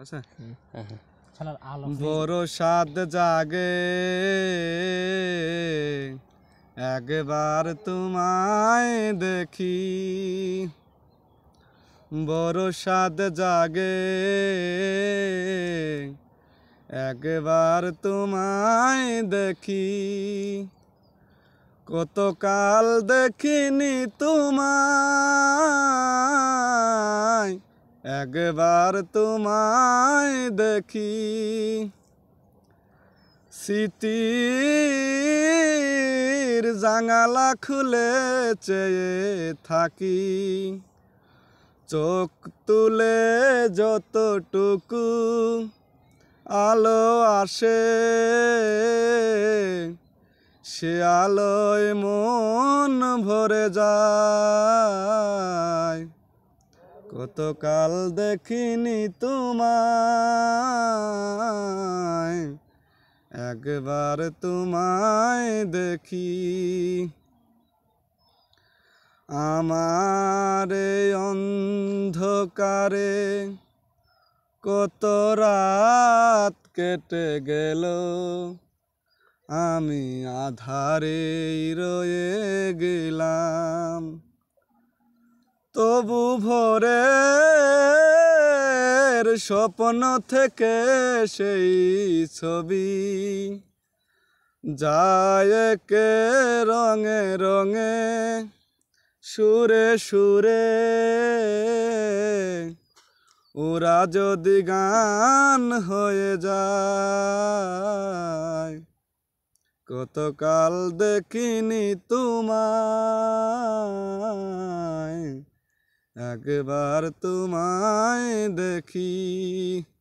আচ্ছা বড় সাদ জাগে একবার তোমায় দেখি বড় সাদ জাগে একবার তোমায় দেখি কতকাল দেখিনি তোমায় একবার তোমায় দেখি স্মৃতির জাঙালা খুলে চেয়ে থাকি চোখ তুলে যতটুকু আলো আসে সে আলোয় মন ভরে যায় কতকাল দেখিনি তোমায় একবার তোমায় দেখি আমার অন্ধকারে কত রাত কেটে গেল আমি আধারে রয়ে গেলাম তবু ভরে স্বপ্ন থেকে সেই ছবি যায় কে রঙে রঙে সুরে সুরে ওরা যদি গান হয়ে যায় কতকাল দেখিনি তোমার एक बार तुम्हें देखी